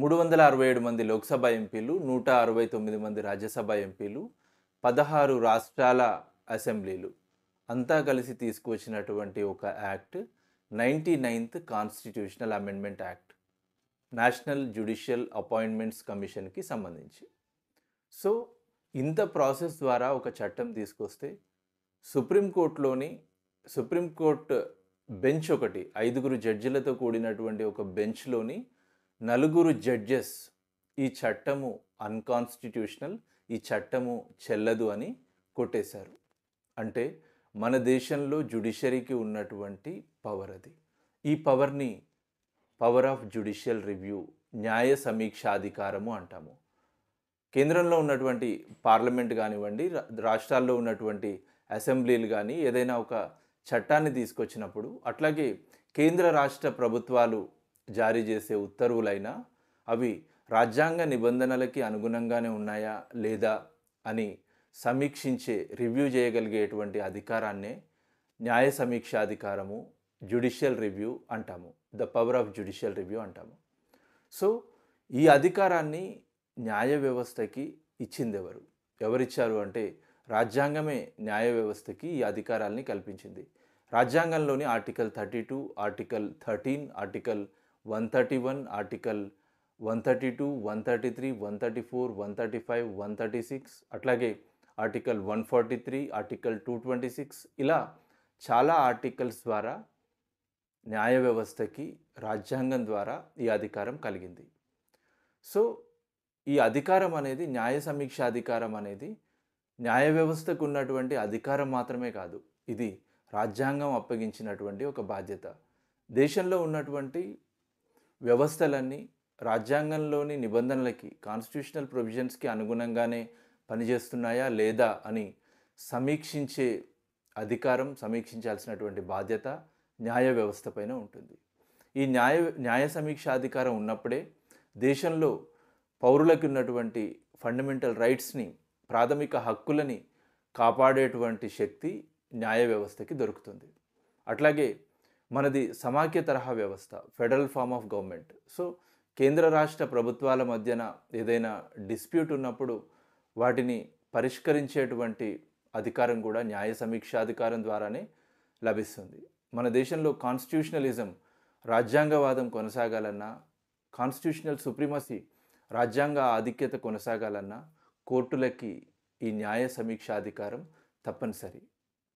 మూడు వందల అరవై ఏడు మంది లోక్సభ ఎంపీలు నూట అరవై తొమ్మిది మంది రాజ్యసభ ఎంపీలు పదహారు రాష్ట్రాల అసెంబ్లీలు అంతా కలిసి తీసుకువచ్చినటువంటి ఒక act ninety ninth constitutional amendment act national judicial appointments కమిషన్కి సంబంధించి సో ఇంత ప్రాసెస్ ద్వారా ఒక చట్టం తీసుకొస్తే సుప్రీంకోర్టులోని సుప్రీంకోర్టు బెంచ్ ఒకటి ఐదుగురు జడ్జిలతో కూడినటువంటి ఒక బెంచ్లోని నలుగురు జడ్జెస్ ఈ చట్టము అన్కాన్స్టిట్యూషనల్ ఈ చట్టము చెల్లదు అని కొట్టేశారు అంటే మన దేశంలో జుడిషరీకి ఉన్నటువంటి పవర్ అది ఈ పవర్ని పవర్ ఆఫ్ జుడిషియల్ రివ్యూ న్యాయ సమీక్షాధికారము అంటాము కేంద్రంలో ఉన్నటువంటి పార్లమెంట్ కానివ్వండి రాష్ట్రాల్లో ఉన్నటువంటి అసెంబ్లీలు కానీ ఏదైనా ఒక చట్టాన్ని తీసుకొచ్చినప్పుడు అట్లాగే కేంద్ర రాష్ట్ర ప్రభుత్వాలు జారీ చేసే ఉత్తర్వులైనా అవి రాజ్యాంగ నిబంధనలకి అనుగుణంగానే ఉన్నాయా లేదా అని సమీక్షించే రివ్యూ చేయగలిగేటువంటి అధికారాన్నే న్యాయ సమీక్ష అధికారము జ్యుడిషియల్ రివ్యూ అంటాము the power of judicial review అంటాము సో ఈ అధికారాన్ని న్యాయ వ్యవస్థకి ఇచ్చింది ఎవరు ఎవరిచ్చారు అంటే రాజ్యాంగమే న్యాయ వ్యవస్థకి ఈ అధికారాల్ని కల్పించింది రాజ్యాంగంలోని article thirty two article thirteen article one thirty one article one thirty two one thirty three one thirty four one thirty five one thirty six అట్లాగే article one forty three article two twenty six ఇలా చాలా articles ద్వారా న్యాయ వ్యవస్థకి రాజ్యాంగం ద్వారా ఈ అధికారం కలిగింది సో ఈ అధికారం అనేది న్యాయ సమీక్ష అధికారం అనేది న్యాయ వ్యవస్థకు ఉన్నటువంటి అధికారం మాత్రమే కాదు ఇది రాజ్యాంగం అప్పగించినటువంటి ఒక బాధ్యత దేశంలో ఉన్నటువంటి వ్యవస్థలన్నీ రాజ్యాంగంలోని నిబంధనలకి కాన్స్టిట్యూషనల్ ప్రొవిజన్స్కి అనుగుణంగానే పనిచేస్తున్నాయా లేదా అని సమీక్షించే అధికారం సమీక్షించాల్సినటువంటి బాధ్యత న్యాయ వ్యవస్థపైన ఉంటుంది ఈ న్యాయ న్యాయ సమీక్ష అధికారం ఉన్నప్పుడే దేశంలో పౌరులకు ఉన్నటువంటి ఫండమెంటల్ రైట్స్ని ప్రాథమిక హక్కులని కాపాడేటువంటి శక్తి న్యాయ వ్యవస్థకి దొరుకుతుంది అట్లాగే మనది సమాఖ్య తరహా వ్యవస్థ federal form of government so కేంద్ర రాష్ట్ర ప్రభుత్వాల మధ్యన ఏదైనా డిస్ప్యూట్ ఉన్నప్పుడు వాటిని పరిష్కరించేటువంటి అధికారం కూడా న్యాయ సమీక్షాధికారం ద్వారానే లభిస్తుంది మన దేశంలో కాన్స్టిట్యూషనలిజం రాజ్యాంగవాదం కొనసాగాలన్నా కాన్స్టిట్యూషనల్ సుప్రీమసీ రాజ్యాంగ ఆధిక్యత కొనసాగాలన్నా కోర్టులకి ఈ న్యాయ సమీక్షాధికారం తప్పనిసరి